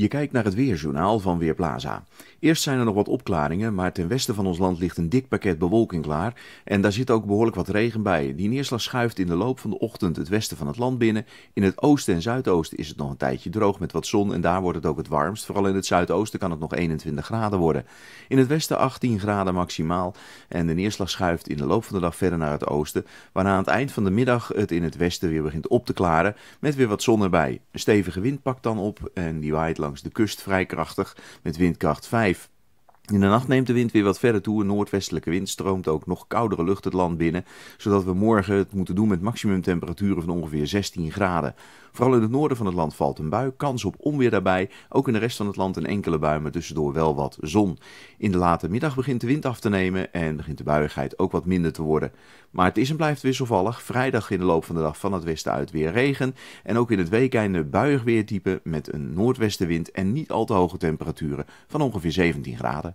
Je kijkt naar het weerjournaal van Weerplaza. Eerst zijn er nog wat opklaringen, maar ten westen van ons land ligt een dik pakket bewolking klaar. En daar zit ook behoorlijk wat regen bij. Die neerslag schuift in de loop van de ochtend het westen van het land binnen. In het oosten en zuidoosten is het nog een tijdje droog met wat zon en daar wordt het ook het warmst. Vooral in het zuidoosten kan het nog 21 graden worden. In het westen 18 graden maximaal. En de neerslag schuift in de loop van de dag verder naar het oosten. Waarna aan het eind van de middag het in het westen weer begint op te klaren met weer wat zon erbij. Een stevige wind pakt dan op en die waait langs langs de kust vrij krachtig met windkracht 5 in de nacht neemt de wind weer wat verder toe. Een noordwestelijke wind stroomt ook nog koudere lucht het land binnen. Zodat we morgen het moeten doen met maximumtemperaturen van ongeveer 16 graden. Vooral in het noorden van het land valt een bui. Kans op onweer daarbij. Ook in de rest van het land een enkele bui, maar tussendoor wel wat zon. In de late middag begint de wind af te nemen en begint de buiigheid ook wat minder te worden. Maar het is en blijft wisselvallig. Vrijdag in de loop van de dag van het westen uit weer regen. En ook in het weekende buiig weertype met een noordwestenwind en niet al te hoge temperaturen van ongeveer 17 graden.